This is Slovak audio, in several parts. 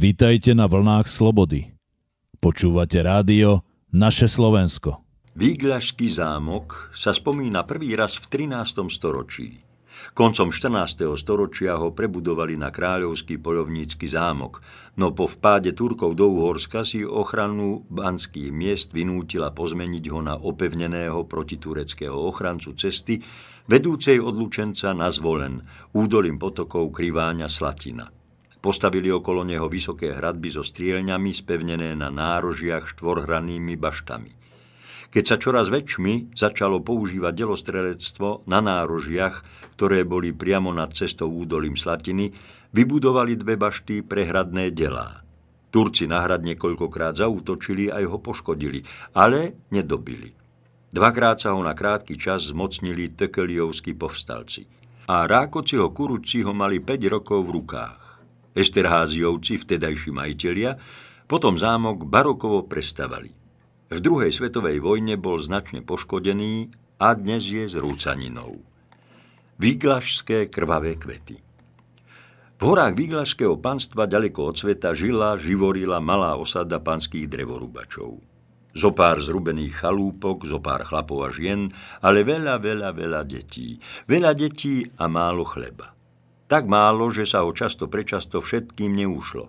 Vítajte na vlnách slobody. Počúvate rádio Naše Slovensko. Výgľašský zámok sa spomína prvý raz v 13. storočí. Koncom 14. storočia ho prebudovali na kráľovský polovnícky zámok, no po vpáde Turkov do Uhorska si ochranu banských miest vynútila pozmeniť ho na opevneného protitureckého ochrancu cesty vedúcej od Lučenca na Zvolen, údolím potokov Kriváňa Slatina. Postavili okolo neho vysoké hradby so strieľňami spevnené na nárožiach štvorhranými baštami. Keď sa čoraz väčšmi začalo používať delostrelectvo na nárožiach, ktoré boli priamo nad cestou údolím Slatiny, vybudovali dve bašty prehradné delá. Turci na hrad niekoľkokrát zautočili a ho poškodili, ale nedobili. Dvakrát sa ho na krátky čas zmocnili tekeliovskí povstalci. A ho Kuruci ho mali 5 rokov v rukách. Esterháziovci, vtedajší majitelia, potom zámok barokovo prestavali. V druhej svetovej vojne bol značne poškodený a dnes je zrúcaninou. Výglašské krvavé kvety V horách Výglašského panstva ďaleko od sveta žila, živorila malá osada panských drevorubačov. Zopár zrubených chalúpok, zopár chlapov a žien, ale veľa, veľa, veľa detí. Veľa detí a málo chleba. Tak málo, že sa ho často prečasto všetkým neušlo.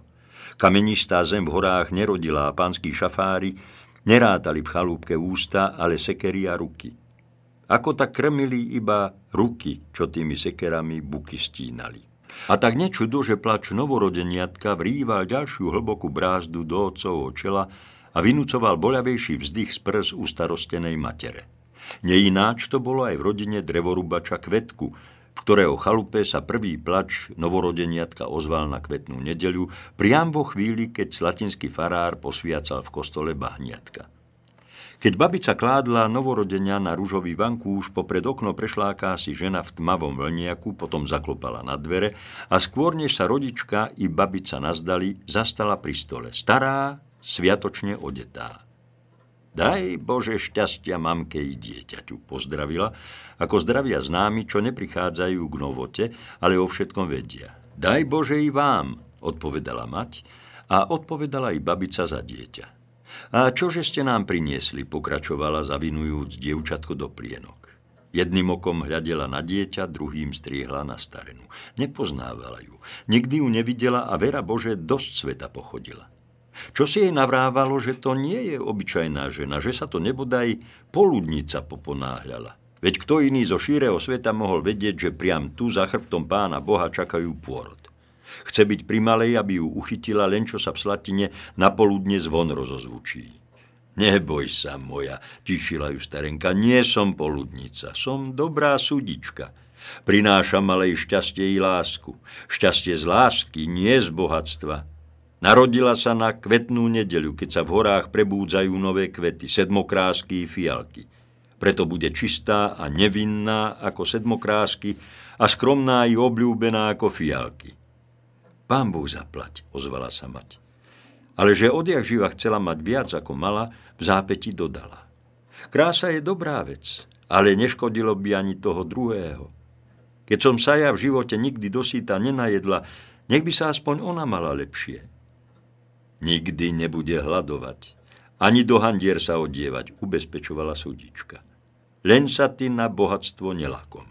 Kamenistá zem v horách nerodila a pánsky šafári nerátali v chalúbke ústa, ale sekery a ruky. Ako tak krmili iba ruky, čo tými sekerami buky stínali. A tak nečudo, že plač novorodeniatka vrýval ďalšiu hlbokú brázdu do otcovho čela a vynúcoval boľavejší vzdych z prs u starostenej matere. Neináč to bolo aj v rodine drevorubača Kvetku, v ktorého chalupe sa prvý plač novorodeniatka ozval na kvetnú nedeľu, priam vo chvíli, keď slatinský farár posviacal v kostole bahniatka. Keď babica kládla novorodenia na rúžový vankúš, popred okno prešla akási žena v tmavom vlniaku, potom zaklopala na dvere a skôr než sa rodička i babica nazdali, zastala pri stole. Stará, sviatočne odetá. Daj Bože šťastia mamke i dieťaťu, pozdravila ako zdravia známi, čo neprichádzajú k novote, ale o všetkom vedia. Daj Bože i vám, odpovedala mať a odpovedala i babica za dieťa. A čože ste nám priniesli, pokračovala zavinujúc dievčatko do plienok. Jedným okom hľadela na dieťa, druhým striehla na starenu. Nepoznávala ju. Nikdy ju nevidela a vera Bože dosť sveta pochodila. Čo si jej navrávalo, že to nie je obyčajná žena, že sa to nebodaj poludnica poponáhľala. Veď kto iný zo šíreho sveta mohol vedieť, že priam tu za chrbtom pána Boha čakajú pôrod. Chce byť pri malej, aby ju uchytila len čo sa v slatine na poludne zvon rozozvučí. Neboj sa, moja, tišila ju starenka, nie som poludnica, som dobrá sudička. Prináša malej šťastie i lásku. Šťastie z lásky, nie z bohatstva. Narodila sa na kvetnú nedeľu, keď sa v horách prebúdzajú nové kvety, sedmokrásky i fialky preto bude čistá a nevinná ako sedmokrásky a skromná i obľúbená ako fialky. Pán Boh zaplať, ozvala sa mať. Ale že odjak živa chcela mať viac ako mala, v zápäti dodala. Krása je dobrá vec, ale neškodilo by ani toho druhého. Keď som sa ja v živote nikdy dosýta nenajedla, nech by sa aspoň ona mala lepšie. Nikdy nebude hľadovať. Ani do handier sa odievať, ubezpečovala súdička len sa ty na bohatstvo nelakom.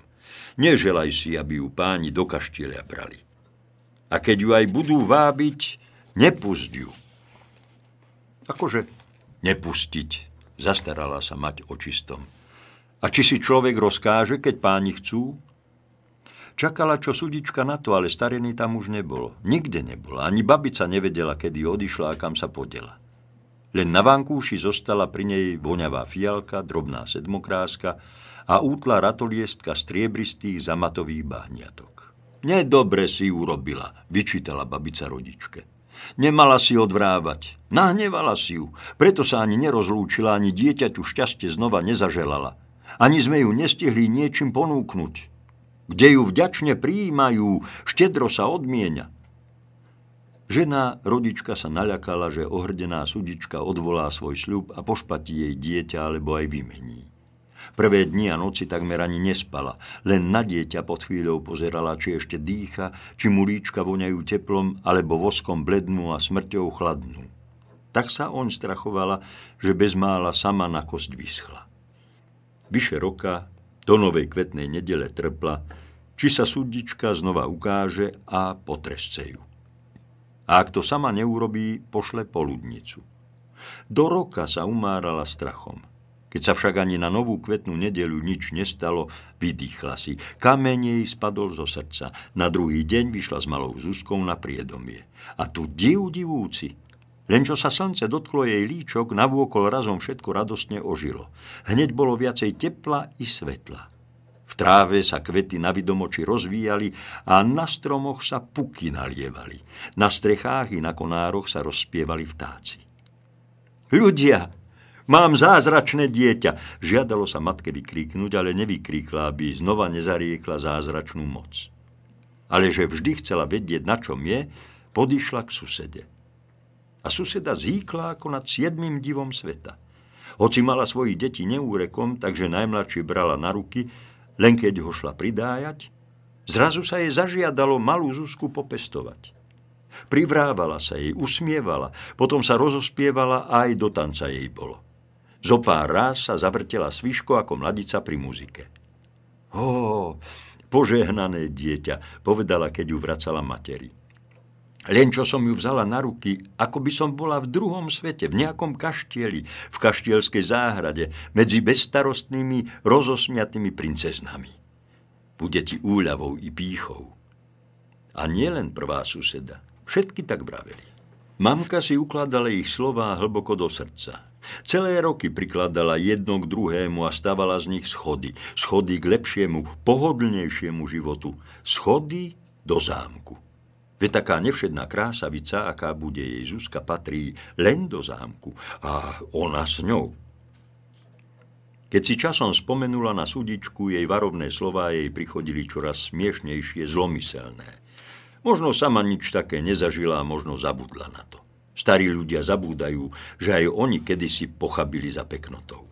Neželaj si, aby ju páni do kaštieľa brali. A keď ju aj budú vábiť, nepust ju. Akože? Nepustiť. Zastarala sa mať o čistom. A či si človek rozkáže, keď páni chcú? Čakala čo sudička na to, ale starený tam už nebol. Nikde nebola. Ani babica nevedela, kedy odišla a kam sa podela. Len na vankúši zostala pri nej voňavá fialka, drobná sedmokráska a útla ratoliestka striebristých zamatových bahniatok. Nedobre si urobila, vyčítala babica rodičke. Nemala si odvrávať, nahnevala si ju, preto sa ani nerozlúčila, ani dieťaťu šťastie znova nezaželala. Ani sme ju nestihli niečím ponúknuť. Kde ju vďačne prijímajú, štedro sa odmienia – Žena, rodička sa naľakala, že ohrdená sudička odvolá svoj sľub a pošpatí jej dieťa alebo aj vymení. Prvé dni a noci takmer ani nespala, len na dieťa pod chvíľou pozerala, či ešte dýcha, či mu líčka voňajú teplom alebo voskom blednú a smrťou chladnú. Tak sa on strachovala, že bezmála sama na kosť vyschla. Vyše roka, do novej kvetnej nedele trpla, či sa súdička znova ukáže a potresce ju. A ak to sama neurobí, pošle poludnicu. Do roka sa umárala strachom. Keď sa však ani na novú kvetnú nedeľu nič nestalo, vydýchla si. Kameň jej spadol zo srdca. Na druhý deň vyšla s malou Zuzkou na priedomie. A tu div divúci. Len čo sa slnce dotklo jej líčok, navôkol razom všetko radostne ožilo. Hneď bolo viacej tepla i svetla. V tráve sa kvety na vidomoči rozvíjali a na stromoch sa puky nalievali. Na strechách i na konároch sa rozpievali vtáci. Ľudia, mám zázračné dieťa, žiadalo sa matke vykríknuť, ale nevykríkla, aby znova nezariekla zázračnú moc. Ale že vždy chcela vedieť, na čom je, podišla k susede. A suseda zíkla ako nad siedmým divom sveta. Hoci mala svojich deti neúrekom, takže najmladšie brala na ruky, len keď ho šla pridájať, zrazu sa jej zažiadalo malú Zuzku popestovať. Privrávala sa jej, usmievala, potom sa rozospievala a aj do tanca jej bolo. Zopár ráz sa zavrtela sviško ako mladica pri muzike. Ho, požehnané dieťa, povedala, keď ju vracala materi. Len čo som ju vzala na ruky, ako by som bola v druhom svete, v nejakom kaštieli, v kaštielskej záhrade, medzi bezstarostnými, rozosmiatými princeznami. Bude ti úľavou i pýchou. A nielen prvá suseda, všetky tak braveli. Mamka si ukladala ich slová hlboko do srdca. Celé roky prikladala jedno k druhému a stavala z nich schody. Schody k lepšiemu, pohodlnejšiemu životu. Schody do zámku. Ve taká nevšedná krásavica, aká bude jej Zuzka, patrí len do zámku a ona s ňou. Keď si časom spomenula na súdičku, jej varovné slová jej prichodili čoraz smiešnejšie, zlomyselné. Možno sama nič také nezažila a možno zabudla na to. Starí ľudia zabúdajú, že aj oni kedysi pochabili za peknotou.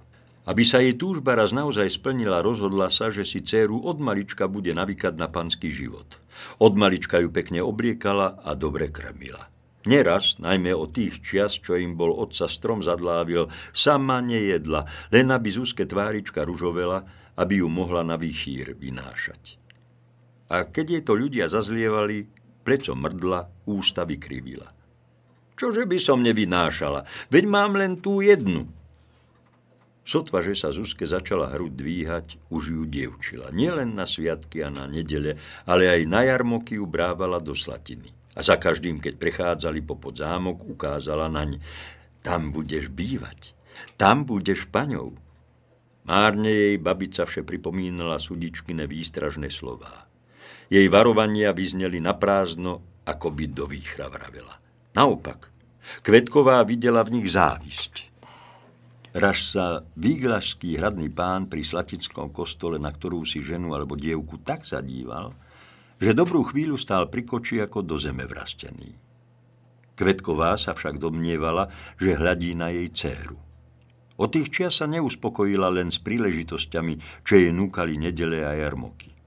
Aby sa jej túžba raz naozaj splnila, rozhodla sa, že si dceru od malička bude navykať na panský život. Od malička ju pekne obliekala a dobre krmila. Neraz, najmä o tých čias, čo im bol otca strom zadlávil, sama nejedla, len aby zúske tvárička ružovela, aby ju mohla na vychýr vynášať. A keď jej to ľudia zazlievali, pleco mrdla, ústa vykrivila. Čože by som nevynášala, veď mám len tú jednu – Sotva, že sa Zuzke začala hru dvíhať, už ju dievčila. Nielen na sviatky a na nedele, ale aj na jarmoky ju brávala do slatiny. A za každým, keď prechádzali po podzámok, ukázala naň. Tam budeš bývať, tam budeš paňou. Márne jej babica vše pripomínala sudičkine výstražné slová. Jej varovania vyzneli prázdno, ako by do výchra vravela. Naopak, Kvetková videla v nich závisť. Raž sa výglašský hradný pán pri Slatickom kostole, na ktorú si ženu alebo dievku tak zadíval, že dobrú chvíľu stál pri koči ako do zeme vrastený. Kvetková sa však domnievala, že hľadí na jej céru. Od tých čia sa neuspokojila len s príležitosťami, čo jej núkali nedele a jarmoky.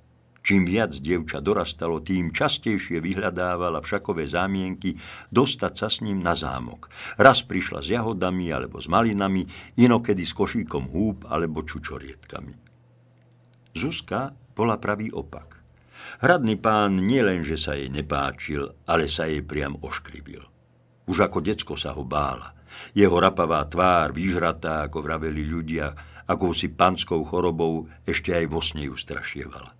Čím viac dievča dorastalo, tým častejšie vyhľadávala všakové zámienky dostať sa s ním na zámok. Raz prišla s jahodami alebo s malinami, inokedy s košíkom húb alebo čučorietkami. Zuzka bola pravý opak. Hradný pán nielenže sa jej nepáčil, ale sa jej priam oškrivil. Už ako decko sa ho bála. Jeho rapavá tvár, vyžratá, ako vraveli ľudia, akousi panskou chorobou, ešte aj vo sne ju strašievala.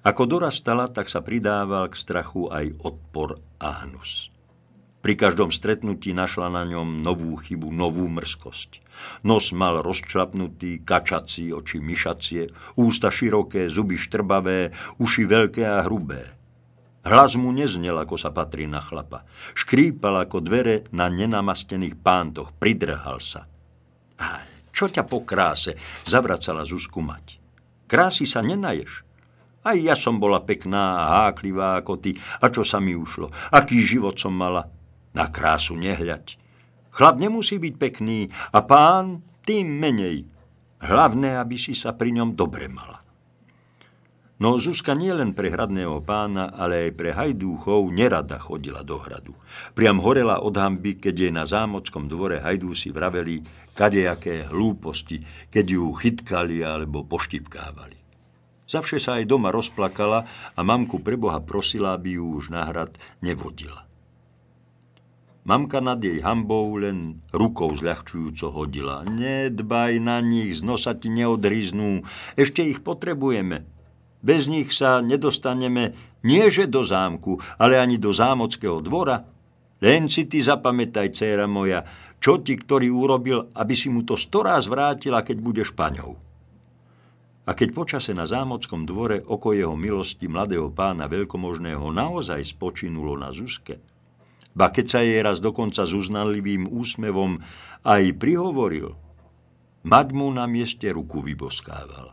Ako dorastala, tak sa pridával k strachu aj odpor a hnus. Pri každom stretnutí našla na ňom novú chybu, novú mrzkosť. Nos mal rozčlapnutý, kačací, oči myšacie, ústa široké, zuby štrbavé, uši veľké a hrubé. Hlas mu neznel, ako sa patrí na chlapa. Škrípal ako dvere na nenamastených pántoch, pridrhal sa. A čo ťa po kráse, zavracala Zuzku mať. Krásy sa nenaješ, aj ja som bola pekná a háklivá ako ty. A čo sa mi ušlo? Aký život som mala? Na krásu nehľať. Chlap nemusí byť pekný a pán tým menej. Hlavné, aby si sa pri ňom dobre mala. No Zuzka nielen pre hradného pána, ale aj pre hajdúchov nerada chodila do hradu. Priam horela od hamby, keď jej na zámockom dvore hajdúsi vraveli kadejaké hlúposti, keď ju chytkali alebo poštipkávali. Zavše sa aj doma rozplakala a mamku preboha prosila, aby ju už na hrad nevodila. Mamka nad jej hambou len rukou zľahčujúco hodila. Nedbaj na nich, z nosa ti neodriznú. Ešte ich potrebujeme. Bez nich sa nedostaneme nieže do zámku, ale ani do zámockého dvora. Len si ty zapamätaj, céra moja, čo ti ktorý urobil, aby si mu to storaz vrátila, keď budeš paňou. A keď počase na zámockom dvore oko jeho milosti mladého pána veľkomožného naozaj spočinulo na Zuzke, ba keď sa jej raz dokonca s uznanlivým úsmevom aj prihovoril, mať mu na mieste ruku vyboskávala.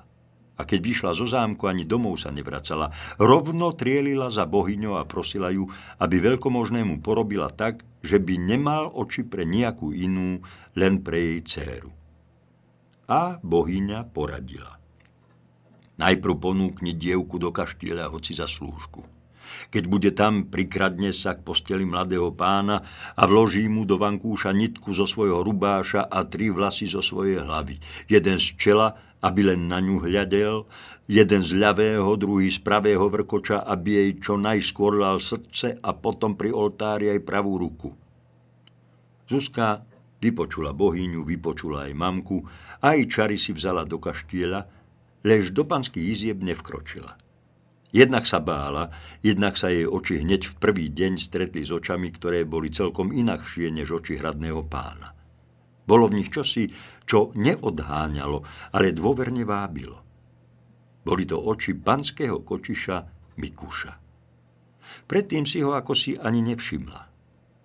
A keď vyšla zo zámku, ani domov sa nevracala. Rovno trielila za bohyňou a prosila ju, aby veľkomožnému porobila tak, že by nemal oči pre nejakú inú, len pre jej dceru. A bohyňa poradila. Najprv ponúkne dievku do kaštieľa hoci za slúžku. Keď bude tam, prikradne sa k posteli mladého pána a vloží mu do vankúša nitku zo svojho rubáša a tri vlasy zo svojej hlavy. Jeden z čela, aby len na ňu hľadel, jeden z ľavého, druhý z pravého vrkoča, aby jej čo najskôr lal srdce a potom pri oltári aj pravú ruku. Zuzka vypočula bohyňu, vypočula aj mamku, aj čary si vzala do kaštieľa, lež do panských izieb nevkročila. Jednak sa bála, jednak sa jej oči hneď v prvý deň stretli s očami, ktoré boli celkom inakšie než oči hradného pána. Bolo v nich čosi, čo neodháňalo, ale dôverne vábilo. Boli to oči panského kočiša Mikuša. Predtým si ho ako si ani nevšimla.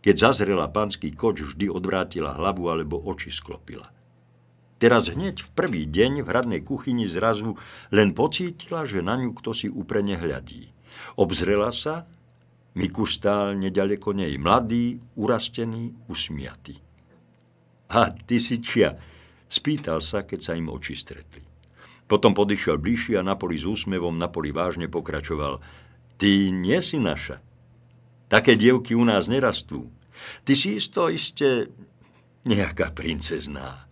Keď zazrela, panský koč vždy odvrátila hlavu alebo oči sklopila. Teraz hneď v prvý deň v hradnej kuchyni zrazu len pocítila, že na ňu kto si úprene hľadí. Obzrela sa, Miku stál nedaleko nej, mladý, urastený, usmiatý. A ty si čia, spýtal sa, keď sa im oči stretli. Potom podišiel bližšie a napoli s úsmevom, napoli vážne pokračoval. Ty nie si naša. Také dievky u nás nerastú. Ty si isto iste nejaká princezná.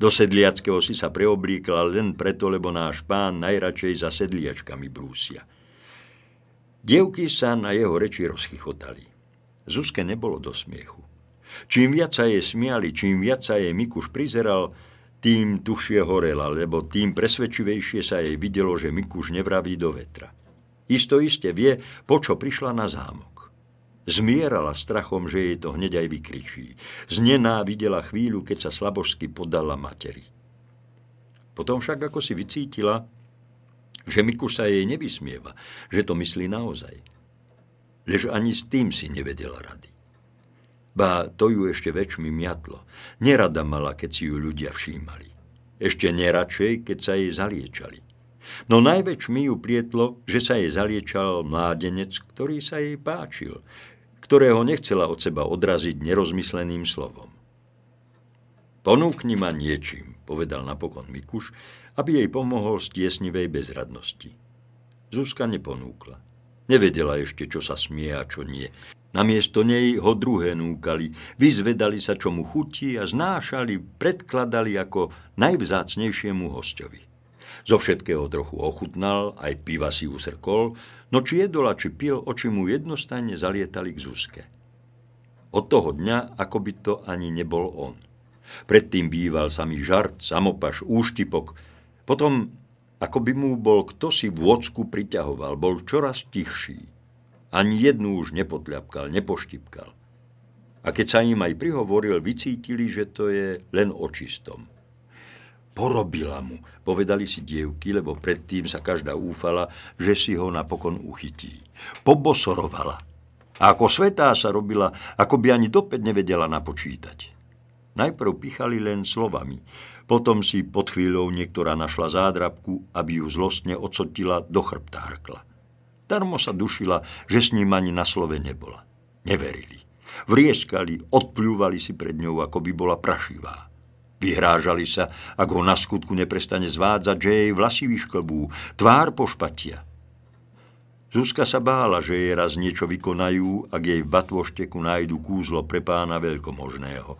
Do sedliackého si sa preobliekla len preto, lebo náš pán najradšej za sedliačkami brúsia. Dievky sa na jeho reči rozchychotali. Zuzke nebolo do smiechu. Čím viac sa jej smiali, čím viac sa jej Mikuš prizeral, tým tušie horela, lebo tým presvedčivejšie sa jej videlo, že Mikuš nevraví do vetra. Isto iste vie, po čo prišla na zámok. Zmierala strachom, že jej to hneď aj vykričí. Znenávidela chvíľu, keď sa slabožsky podala materi. Potom však ako si vycítila, že Mikuš sa jej nevysmieva, že to myslí naozaj. Lež ani s tým si nevedela rady. Ba to ju ešte väčšmi miatlo. Nerada mala, keď si ju ľudia všímali. Ešte neradšej, keď sa jej zaliečali. No mi ju prietlo, že sa jej zaliečal mládenec, ktorý sa jej páčil, ktorého nechcela od seba odraziť nerozmysleným slovom. Ponúkni ma niečím, povedal napokon Mikuš, aby jej pomohol z tiesnivej bezradnosti. Zuzka neponúkla. Nevedela ešte, čo sa smie a čo nie. Namiesto nej ho druhé núkali, vyzvedali sa, čo mu chutí a znášali, predkladali ako najvzácnejšiemu hostovi. Zo všetkého trochu ochutnal, aj piva si usrkol, no či jedola, či pil, oči mu jednostajne zalietali k Zuzke. Od toho dňa, ako by to ani nebol on. Predtým býval samý žart, samopaš, úštipok. Potom, ako by mu bol kto si vôcku priťahoval, bol čoraz tichší. Ani jednu už nepotľapkal, nepoštipkal. A keď sa im aj prihovoril, vycítili, že to je len očistom porobila mu, povedali si dievky, lebo predtým sa každá úfala, že si ho napokon uchytí. Pobosorovala. A ako svetá sa robila, ako by ani dopäť nevedela napočítať. Najprv pichali len slovami, potom si pod chvíľou niektorá našla zádrabku, aby ju zlostne odsotila do chrbta hrkla. Darmo sa dušila, že s ním ani na slove nebola. Neverili. Vrieskali, odplúvali si pred ňou, ako by bola prašivá. Vyhrážali sa, ak ho na skutku neprestane zvádzať, že jej vlasy vyšklbú, tvár pošpatia. Zuzka sa bála, že jej raz niečo vykonajú, ak jej v batvošteku nájdu kúzlo pre pána veľkomožného.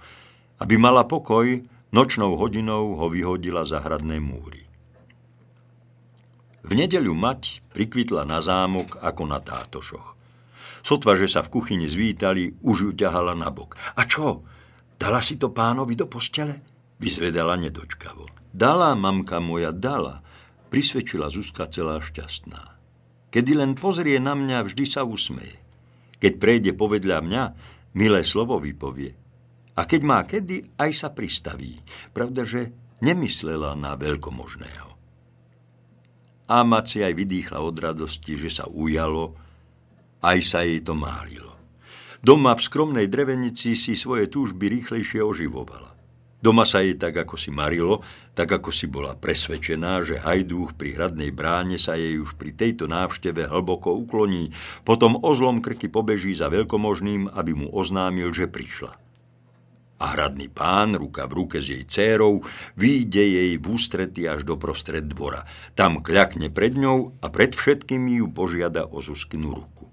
Aby mala pokoj, nočnou hodinou ho vyhodila za hradné múry. V nedeľu mať prikvitla na zámok ako na tátošoch. Sotva, že sa v kuchyni zvítali, už ju ťahala na bok. A čo? Dala si to pánovi do postele? vyzvedala nedočkavo. Dala, mamka moja, dala, prisvedčila Zuzka celá šťastná. Kedy len pozrie na mňa, vždy sa usmeje. Keď prejde povedľa mňa, milé slovo vypovie. A keď má kedy, aj sa pristaví. Pravda, že nemyslela na veľkomožného. A Maci aj vydýchla od radosti, že sa ujalo, aj sa jej to málilo. Doma v skromnej drevenici si svoje túžby rýchlejšie oživovala. Doma sa jej tak ako si marilo, tak ako si bola presvedčená, že hajdúch pri hradnej bráne sa jej už pri tejto návšteve hlboko ukloní, potom ozlom krky pobeží za veľkomožným, aby mu oznámil, že prišla. A hradný pán, ruka v ruke s jej cérou, vyjde jej v ústrety až do prostred dvora. Tam kľakne pred ňou a pred všetkými ju požiada o Zuzkinu ruku.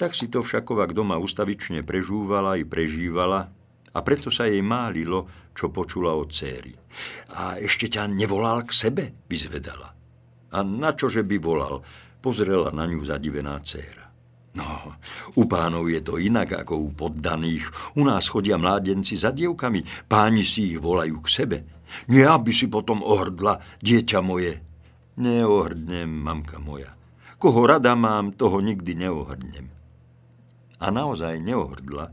Tak si to všakovak doma ustavične prežúvala i prežívala, a preto sa jej málilo, čo počula od céry. A ešte ťa nevolal k sebe, vyzvedala. A na čože by volal, pozrela na ňu zadivená céra. No, u pánov je to inak ako u poddaných. U nás chodia mládenci za dievkami, páni si ich volajú k sebe. Nie, aby si potom ohrdla, dieťa moje. Neohrdnem, mamka moja. Koho rada mám, toho nikdy neohrdnem. A naozaj neohrdla,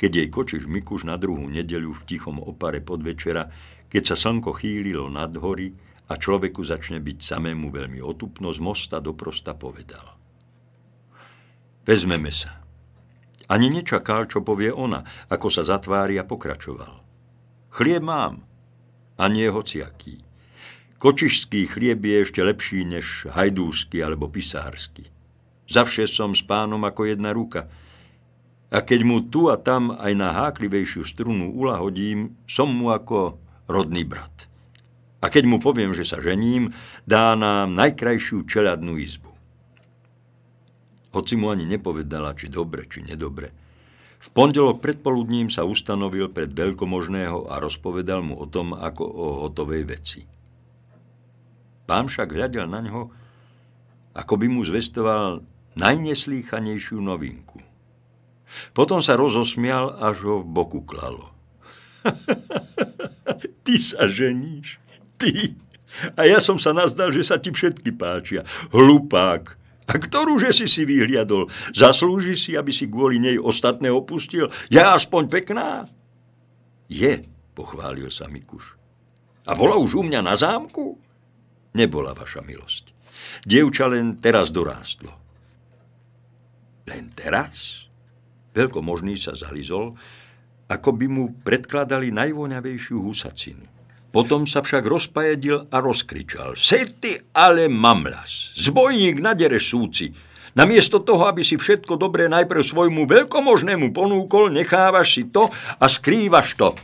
keď jej kočiš Mikuš na druhú nedeľu v tichom opare podvečera, keď sa slnko chýlilo nad hory a človeku začne byť samému veľmi otupno, z mosta do prosta povedal. Vezmeme sa. Ani nečakal, čo povie ona, ako sa zatvári a pokračoval. Chlieb mám, a nie hociaký. Kočišský chlieb je ešte lepší než hajdúsky alebo pisársky. vše som s pánom ako jedna ruka – a keď mu tu a tam aj na háklivejšiu strunu ulahodím, som mu ako rodný brat. A keď mu poviem, že sa žením, dá nám najkrajšiu čeladnú izbu. Hoci mu ani nepovedala, či dobre, či nedobre. V pondelok predpoludním sa ustanovil pred veľkomožného a rozpovedal mu o tom, ako o hotovej veci. Pán však hľadel na ňo, ako by mu zvestoval najneslýchanejšiu novinku – potom sa rozosmial, až ho v boku klalo. ty sa ženíš, ty. A ja som sa nazdal, že sa ti všetky páčia. Hlupák. A ktorú že si si vyhliadol? Zaslúži si, aby si kvôli nej ostatné opustil? Ja aspoň pekná? Je, pochválil sa Mikuš. A bola už u mňa na zámku? Nebola vaša milosť. Dievča len teraz dorástlo. Len teraz? Veľkomožný sa zalizol, ako by mu predkladali najvoňavejšiu husacinu. Potom sa však rozpajedil a rozkričal. Sety ale mamlas, zbojník dere súci. Namiesto toho, aby si všetko dobré najprv svojmu veľkomožnému ponúkol, nechávaš si to a skrývaš to.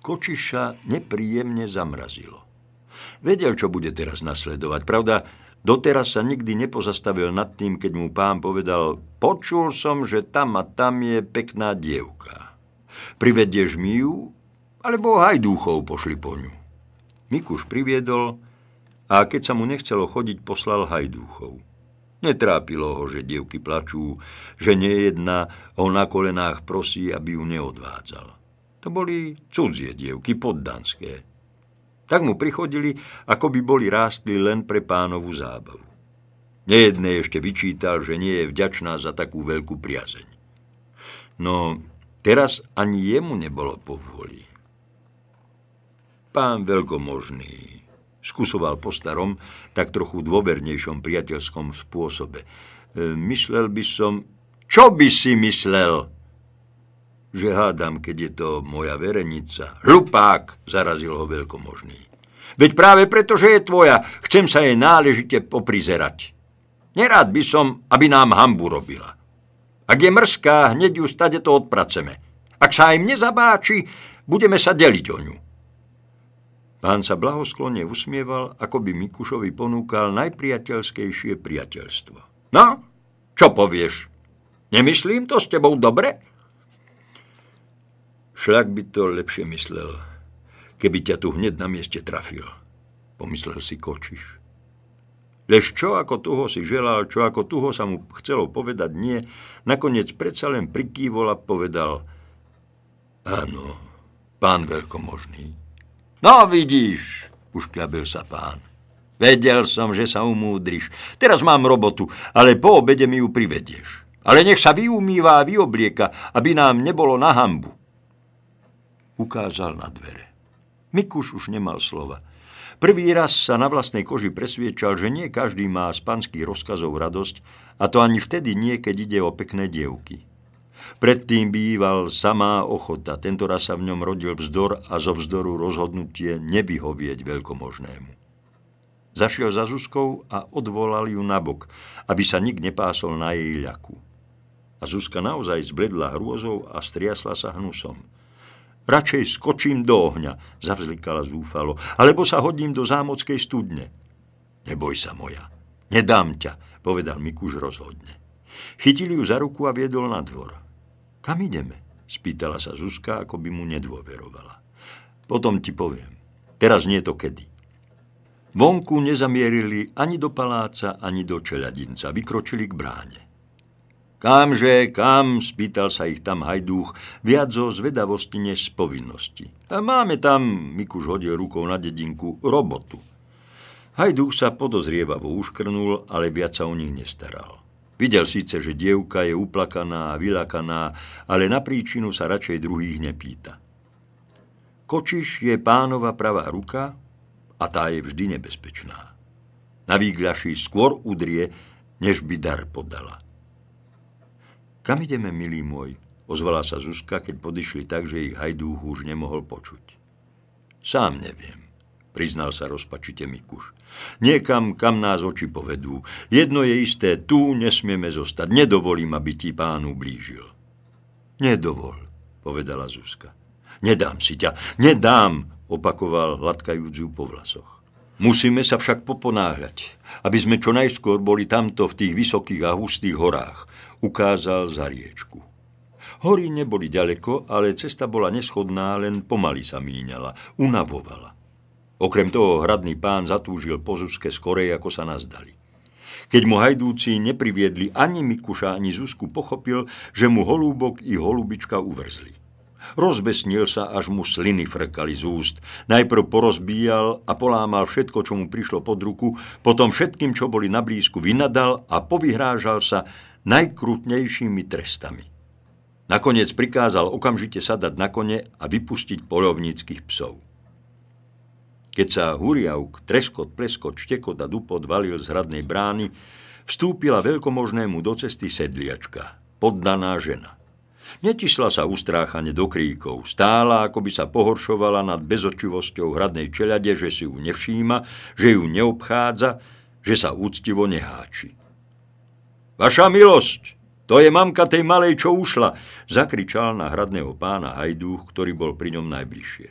Kočiša nepríjemne zamrazilo. Vedel, čo bude teraz nasledovať. Pravda, Doteraz sa nikdy nepozastavil nad tým, keď mu pán povedal, počul som, že tam a tam je pekná dievka. Privedieš mi ju, alebo duchov pošli po ňu. Mikuš priviedol a keď sa mu nechcelo chodiť, poslal hajduchov. Netrápilo ho, že dievky plačú, že nejedna ho na kolenách prosí, aby ju neodvádzal. To boli cudzie dievky, poddanské tak mu prichodili, ako by boli rástli len pre pánovú zábavu. Nejedné ešte vyčítal, že nie je vďačná za takú veľkú priazeň. No, teraz ani jemu nebolo povôli. Pán veľkomožný, skúsoval po starom, tak trochu dôvernejšom priateľskom spôsobe. E, myslel by som... Čo by si myslel? že hádam, keď je to moja verenica. Hlupák, zarazil ho veľkomožný. Veď práve preto, že je tvoja, chcem sa jej náležite poprizerať. Nerád by som, aby nám hambu robila. Ak je mrzká, hneď ju stade to odpraceme. Ak sa aj mne zabáči, budeme sa deliť o ňu. Pán sa blahosklonne usmieval, ako by Mikušovi ponúkal najpriateľskejšie priateľstvo. No, čo povieš? Nemyslím to s tebou dobre? Šľak by to lepšie myslel, keby ťa tu hneď na mieste trafil, pomyslel si Kočiš. Lež čo ako tuho si želal, čo ako tuho sa mu chcelo povedať nie, nakoniec predsa len prikývol a povedal Áno, pán veľkomožný. No vidíš, kľabil sa pán. Vedel som, že sa umúdriš. Teraz mám robotu, ale po obede mi ju privedieš. Ale nech sa vyumýva a vyoblieka, aby nám nebolo na hambu ukázal na dvere. Mikuš už nemal slova. Prvý raz sa na vlastnej koži presviečal, že nie každý má z panských rozkazov radosť, a to ani vtedy nie, keď ide o pekné dievky. Predtým býval samá ochota, tento raz sa v ňom rodil vzdor a zo vzdoru rozhodnutie nevyhovieť veľkomožnému. Zašiel za Zuzkou a odvolal ju nabok, aby sa nik nepásol na jej ľaku. A Zuzka naozaj zbledla hrôzou a striasla sa hnusom – Radšej skočím do ohňa, zavzlikala zúfalo, alebo sa hodím do zámockej studne. Neboj sa moja, nedám ťa, povedal Mikuš rozhodne. Chytili ju za ruku a viedol na dvor. Kam ideme? Spýtala sa Zuzka, ako by mu nedôverovala. Potom ti poviem. Teraz nie to kedy. Vonku nezamierili ani do paláca, ani do čeladinca. Vykročili k bráne. Kamže, kam, spýtal sa ich tam hajdúch, viac zo zvedavosti než z povinnosti. A máme tam, Mikuš hodil rukou na dedinku, robotu. Hajdúch sa podozrievavo uškrnul, ale viac sa o nich nestaral. Videl síce, že dievka je uplakaná a vylakaná, ale na príčinu sa radšej druhých nepýta. Kočiš je pánova pravá ruka a tá je vždy nebezpečná. Na výgľaši skôr udrie, než by dar podala. Kam ideme, milý môj? Ozvala sa Zuzka, keď podišli tak, že ich hajdúch už nemohol počuť. Sám neviem, priznal sa rozpačite Mikuš. Niekam, kam nás oči povedú. Jedno je isté, tu nesmieme zostať. Nedovolím, aby ti pán ublížil. Nedovol, povedala Zuzka. Nedám si ťa, nedám, opakoval hladkajúc ju po vlasoch. Musíme sa však poponáhľať, aby sme čo najskôr boli tamto v tých vysokých a hustých horách, ukázal za riečku. Hory neboli ďaleko, ale cesta bola neschodná, len pomaly sa míňala, unavovala. Okrem toho hradný pán zatúžil po Zuzke skorej, ako sa nazdali. Keď mu hajdúci nepriviedli ani Mikuša, ani Zuzku, pochopil, že mu holúbok i holubička uvrzli. Rozbesnil sa, až mu sliny frkali z úst. Najprv porozbíjal a polámal všetko, čo mu prišlo pod ruku, potom všetkým, čo boli na blízku, vynadal a povyhrážal sa najkrutnejšími trestami. Nakoniec prikázal okamžite sadať na kone a vypustiť polovníckých psov. Keď sa huriavk, treskot, pleskot, štekot a dupot valil z hradnej brány, vstúpila veľkomožnému do cesty sedliačka, poddaná žena. Netišla sa ustráchane do kríkov, stála, ako by sa pohoršovala nad bezočivosťou hradnej čelade, že si ju nevšíma, že ju neobchádza, že sa úctivo neháči. Vaša milosť, to je mamka tej malej, čo ušla, zakričal na hradného pána Hajduch, ktorý bol pri ňom najbližšie.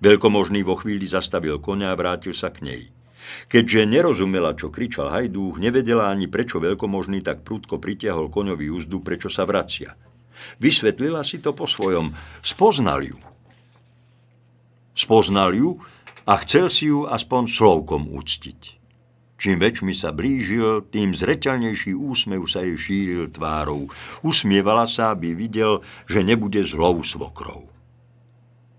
Veľkomožný vo chvíli zastavil konia a vrátil sa k nej. Keďže nerozumela, čo kričal Hajdúch, nevedela ani prečo veľkomožný tak prúdko pritiahol koňový úzdu, prečo sa vracia – Vysvetlila si to po svojom. Spoznal ju. Spoznal ju a chcel si ju aspoň slovkom úctiť. Čím väčšmi sa blížil, tým zreteľnejší úsmev sa jej šíril tvárou. Usmievala sa, aby videl, že nebude zlou svokrou.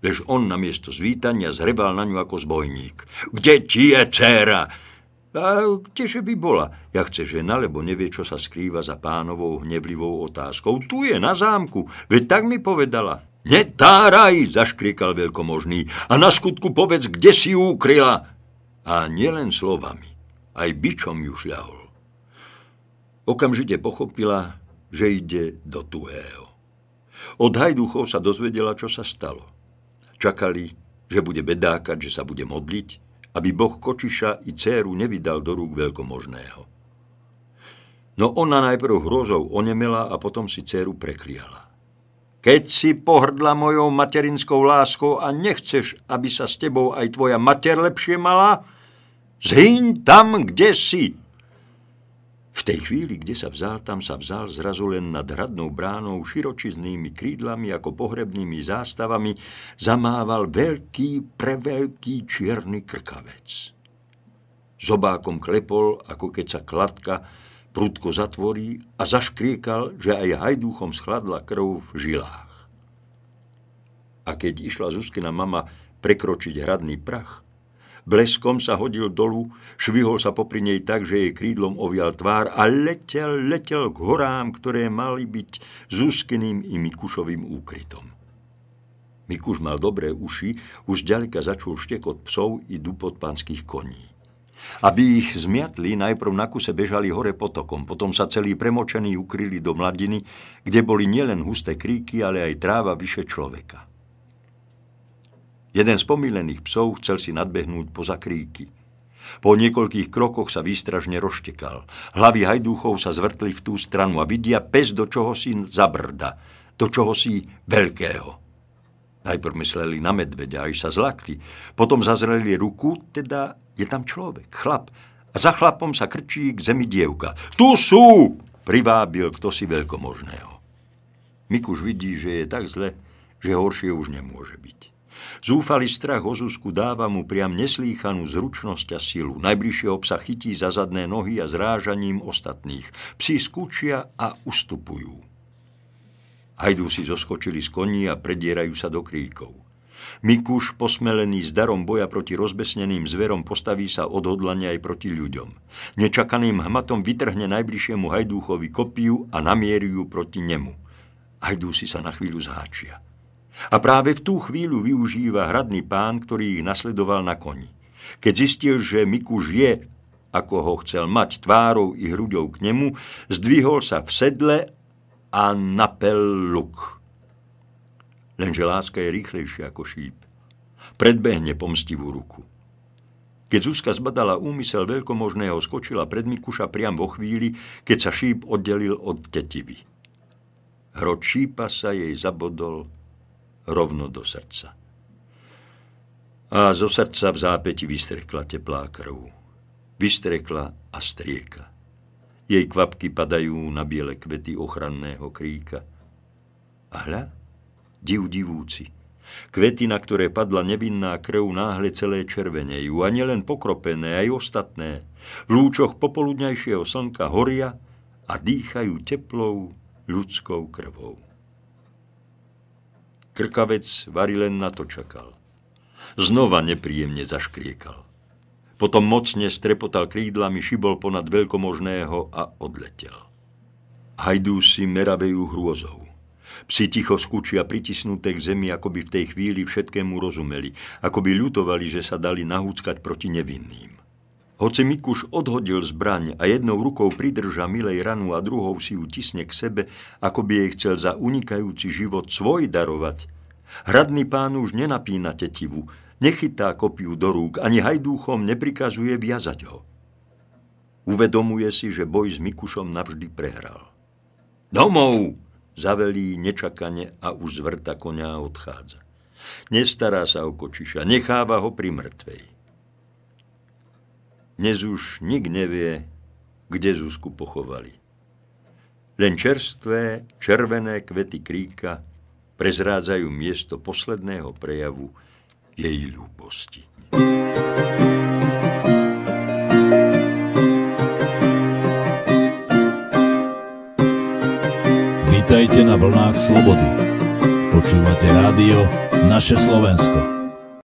Lež on namiesto zvítania zreval na ňu ako zbojník. Kde ti je, dcéra? A tiež by bola. Ja chce žena, lebo nevie, čo sa skrýva za pánovou hnevlivou otázkou. Tu je na zámku, veď tak mi povedala. Netáraj, zaškriekal veľkomožný. A na skutku povedz, kde si ju ukryla. A nielen slovami, aj bičom ju šľahol. Okamžite pochopila, že ide do tuhého. Od hajduchov sa dozvedela, čo sa stalo. Čakali, že bude bedákať, že sa bude modliť, aby boh Kočiša i dceru nevydal do rúk veľkomožného. No ona najprv hrozou onemela a potom si dceru prekliala. Keď si pohrdla mojou materinskou láskou a nechceš, aby sa s tebou aj tvoja mater lepšie mala, zhyň tam, kde si, v tej chvíli, kde sa vzal, tam sa vzal zrazu len nad hradnou bránou širočiznými krídlami ako pohrebnými zástavami zamával veľký, preveľký čierny krkavec. Zobákom klepol, ako keď sa kladka prudko zatvorí a zaškriekal, že aj hajduchom schladla krv v žilách. A keď išla Zuzkina mama prekročiť hradný prach, Bleskom sa hodil dolu, švihol sa popri nej tak, že jej krídlom ovial tvár a letel, letel k horám, ktoré mali byť Zuzkiným i Mikušovým úkrytom. Mikuš mal dobré uši, už ďaleka začul štekot psov i dupot panských koní. Aby ich zmiatli, najprv na kuse bežali hore potokom, potom sa celí premočení ukryli do mladiny, kde boli nielen husté kríky, ale aj tráva vyše človeka. Jeden z pomílených psov chcel si nadbehnúť po zakríky. Po niekoľkých krokoch sa výstražne roštekal. Hlavy hajdúchov sa zvrtli v tú stranu a vidia pes do čoho si zabrda, do si veľkého. Najprv mysleli na medveďa, až sa zlakli. Potom zazreli ruku, teda je tam človek, chlap. A za chlapom sa krčí k zemi dievka. Tu sú! Privábil kto si veľkomožného. Mikuš vidí, že je tak zle, že horšie už nemôže byť. Zúfalý strach o Zuzku dáva mu priam neslýchanú zručnosť a silu. najbližšie obsa chytí za zadné nohy a zrážaním ostatných. Psi skúčia a ustupujú. si zoskočili z koní a predierajú sa do kríkov. Mikuš, posmelený s darom boja proti rozbesneným zverom, postaví sa odhodlania aj proti ľuďom. Nečakaným hmatom vytrhne najbližšiemu hajdúchovi kopiu a namierujú proti nemu. Hajdúsi sa na chvíľu zháčia. A práve v tú chvíľu využíva hradný pán, ktorý ich nasledoval na koni. Keď zistil, že Mikuš je, ako ho chcel mať, tvárou i hrudou k nemu, zdvihol sa v sedle a napel luk. Lenže láska je rýchlejšia ako šíp. Predbehne pomstivú ruku. Keď Zuzka zbadala úmysel veľkomožného, skočila pred Mikuša priam vo chvíli, keď sa šíp oddelil od tetivy. Hročípa sa jej zabodol rovno do srdca. A zo srdca v zápäti vystrekla teplá krv. Vystrekla a strieka. Jej kvapky padajú na biele kvety ochranného kríka. A hľa, div divúci, Kvety, na ktoré padla nevinná krv, náhle celé červenejú a nielen pokropené, aj ostatné. V lúčoch popoludňajšieho slnka horia a dýchajú teplou ľudskou krvou. Krkavec varil len na to čakal. Znova nepríjemne zaškriekal. Potom mocne strepotal krídlami, šibol ponad veľkomožného a odletel. Hajdú si meravejú hrôzou. Psi ticho skúčia pritisnuté k zemi, ako by v tej chvíli všetkému rozumeli, ako by ľutovali, že sa dali nahúckať proti nevinným. Hoci Mikuš odhodil zbraň a jednou rukou pridrža milej ranu a druhou si ju tisne k sebe, ako by jej chcel za unikajúci život svoj darovať. Hradný pán už nenapína tetivu, nechytá kopiu do rúk, ani hajdúchom neprikazuje viazať ho. Uvedomuje si, že boj s Mikušom navždy prehral. Domov! Zavelí nečakane a už zvrta konia odchádza. Nestará sa o kočiša, necháva ho pri mŕtvej. Dnes už nik nevie, kde Zuzku pochovali. Len čerstvé, červené kvety kríka prezrádzajú miesto posledného prejavu jej ľúbosti. Vítajte na vlnách slobody. Počúvate rádio Naše Slovensko.